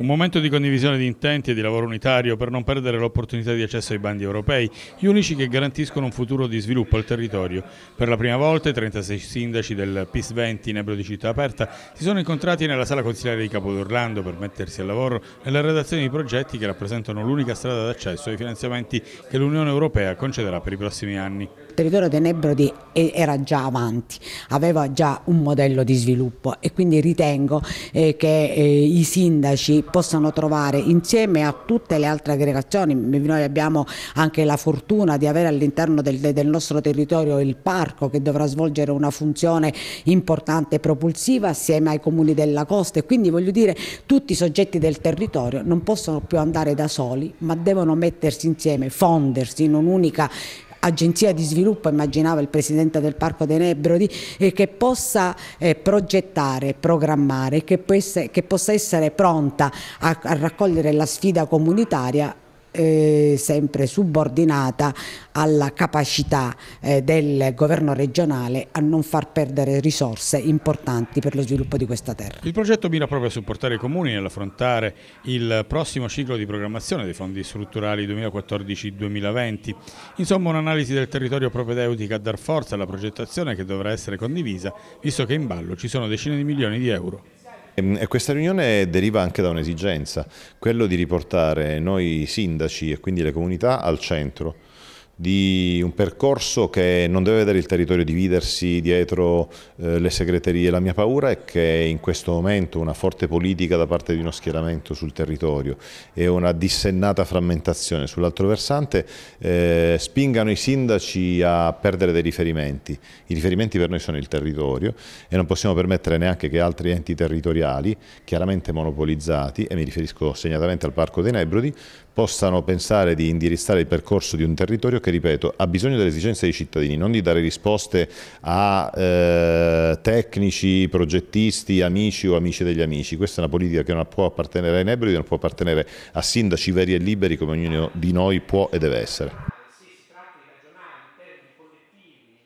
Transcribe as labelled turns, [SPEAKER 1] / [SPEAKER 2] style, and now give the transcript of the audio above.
[SPEAKER 1] Un momento di condivisione di intenti e di lavoro unitario per non perdere l'opportunità di accesso ai bandi europei, gli unici che garantiscono un futuro di sviluppo al territorio. Per la prima volta i 36 sindaci del PIS 20 in Ebro di Città Aperta si sono incontrati nella sala consigliare di Capodorlando per mettersi al lavoro nella redazione di progetti che rappresentano l'unica strada d'accesso ai finanziamenti che l'Unione Europea concederà per i prossimi anni. Il
[SPEAKER 2] territorio di Nebrodi era già avanti, aveva già un modello di sviluppo e quindi ritengo eh, che eh, i sindaci possano trovare insieme a tutte le altre aggregazioni. Noi abbiamo anche la fortuna di avere all'interno del, del nostro territorio il parco che dovrà svolgere una funzione importante e propulsiva assieme ai comuni della costa e quindi voglio dire tutti i soggetti del territorio non possono più andare da soli ma devono mettersi insieme, fondersi in un'unica agenzia di sviluppo, immaginava il presidente del Parco dei Nebrodi, eh, che possa eh, progettare, programmare, che, essere, che, possa essere pronta a, a raccogliere la sfida comunitaria eh, sempre subordinata alla capacità eh, del governo regionale a non far perdere risorse importanti per lo sviluppo di questa terra.
[SPEAKER 1] Il progetto mira proprio a supportare i comuni nell'affrontare il prossimo ciclo di programmazione dei fondi strutturali 2014-2020. Insomma un'analisi del territorio propedeutica a dar forza alla progettazione che dovrà essere condivisa visto che in ballo ci sono decine di milioni di euro.
[SPEAKER 3] Ehm, e questa riunione deriva anche da un'esigenza, quello di riportare noi sindaci e quindi le comunità al centro di un percorso che non deve vedere il territorio dividersi dietro eh, le segreterie. La mia paura è che in questo momento una forte politica da parte di uno schieramento sul territorio e una dissennata frammentazione sull'altro versante eh, spingano i sindaci a perdere dei riferimenti. I riferimenti per noi sono il territorio e non possiamo permettere neanche che altri enti territoriali, chiaramente monopolizzati, e mi riferisco segnatamente al Parco dei Nebrodi, possano pensare di indirizzare il percorso di un territorio che che ripeto ha bisogno delle esigenze dei cittadini, non di dare risposte a eh, tecnici, progettisti, amici o amici degli amici. Questa è una politica che non può appartenere ai nebri, non può appartenere a sindaci veri e liberi come ognuno di noi può e deve essere.